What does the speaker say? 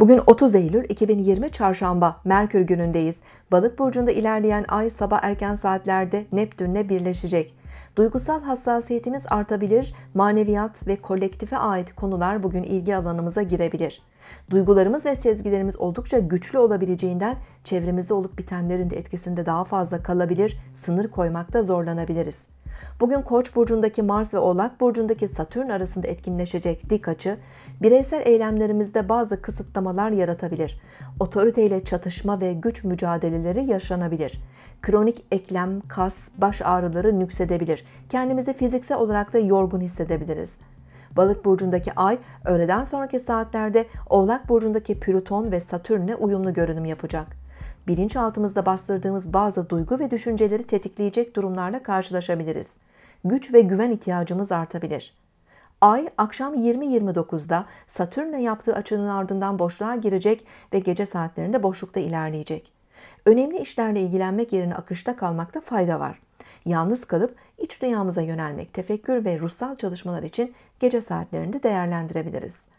Bugün 30 Eylül 2020 Çarşamba Merkür günündeyiz. Balık burcunda ilerleyen ay sabah erken saatlerde Neptünle birleşecek. Duygusal hassasiyetimiz artabilir, maneviyat ve kolektife ait konular bugün ilgi alanımıza girebilir. Duygularımız ve sezgilerimiz oldukça güçlü olabileceğinden çevremizde olup bitenlerin de etkisinde daha fazla kalabilir, sınır koymakta zorlanabiliriz. Bugün Koç burcundaki Mars ve Oğlak burcundaki Satürn arasında etkinleşecek dik açı bireysel eylemlerimizde bazı kısıtlamalar yaratabilir. Otoriteyle çatışma ve güç mücadeleleri yaşanabilir. Kronik eklem, kas, baş ağrıları nüksedebilir. Kendimizi fiziksel olarak da yorgun hissedebiliriz. Balık burcundaki ay öğleden sonraki saatlerde Oğlak burcundaki Plüton ve Satürn'le uyumlu görünüm yapacak. Bilinçaltımızda bastırdığımız bazı duygu ve düşünceleri tetikleyecek durumlarla karşılaşabiliriz. Güç ve güven ihtiyacımız artabilir. Ay akşam 20.29'da Satürn'le yaptığı açının ardından boşluğa girecek ve gece saatlerinde boşlukta ilerleyecek. Önemli işlerle ilgilenmek yerine akışta kalmakta fayda var yalnız kalıp iç dünyamıza yönelmek, tefekkür ve ruhsal çalışmalar için gece saatlerinde değerlendirebiliriz.